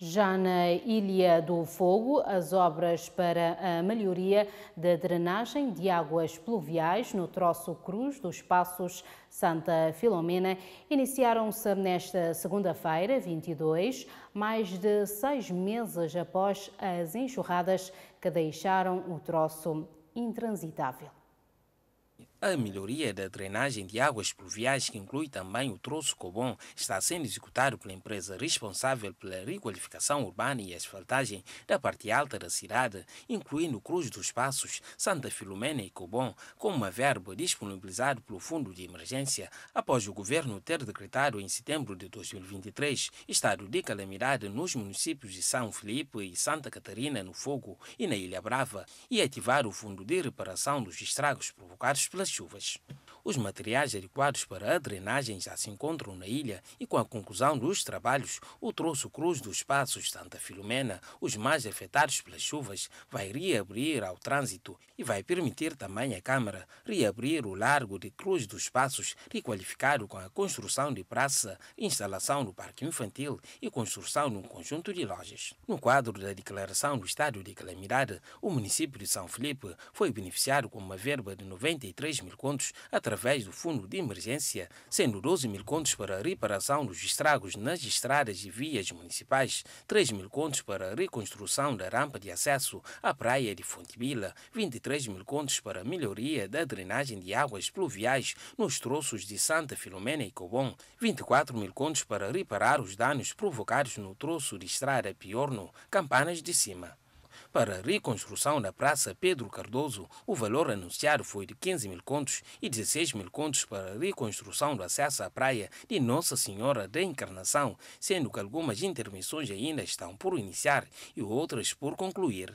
Já na Ilha do Fogo, as obras para a melhoria da drenagem de águas pluviais no troço cruz dos Passos Santa Filomena iniciaram-se nesta segunda-feira, 22, mais de seis meses após as enxurradas que deixaram o troço intransitável. A melhoria da drenagem de águas pluviais, que inclui também o troço Cobon, está sendo executado pela empresa responsável pela requalificação urbana e asfaltagem da parte alta da cidade, incluindo Cruz dos Passos, Santa Filomena e Cobon, com uma verba disponibilizada pelo Fundo de Emergência após o governo ter decretado em setembro de 2023 estado de calamidade nos municípios de São Felipe e Santa Catarina, no Fogo e na Ilha Brava, e ativar o Fundo de Reparação dos Estragos Provocados pelas chuvas. Os materiais adequados para a drenagem já se encontram na ilha e, com a conclusão dos trabalhos, o troço cruz dos Passos Santa Filomena, os mais afetados pelas chuvas, vai reabrir ao trânsito e vai permitir também à Câmara reabrir o largo de Cruz dos Passos, requalificado com a construção de praça, instalação do parque infantil e construção de um conjunto de lojas. No quadro da declaração do estado de calamidade, o município de São Felipe foi beneficiado com uma verba de 93 mil contos através através do Fundo de Emergência, sendo 12 mil contos para a reparação dos estragos nas estradas e vias municipais, 3 mil contos para a reconstrução da rampa de acesso à praia de Fontebila, 23 mil contos para a melhoria da drenagem de águas pluviais nos troços de Santa Filomena e Cobom, 24 mil contos para reparar os danos provocados no troço de estrada Piorno, Campanas de Cima. Para a reconstrução da Praça Pedro Cardoso, o valor anunciado foi de 15 mil contos e 16 mil contos para a reconstrução do acesso à praia de Nossa Senhora da Encarnação, sendo que algumas intervenções ainda estão por iniciar e outras por concluir.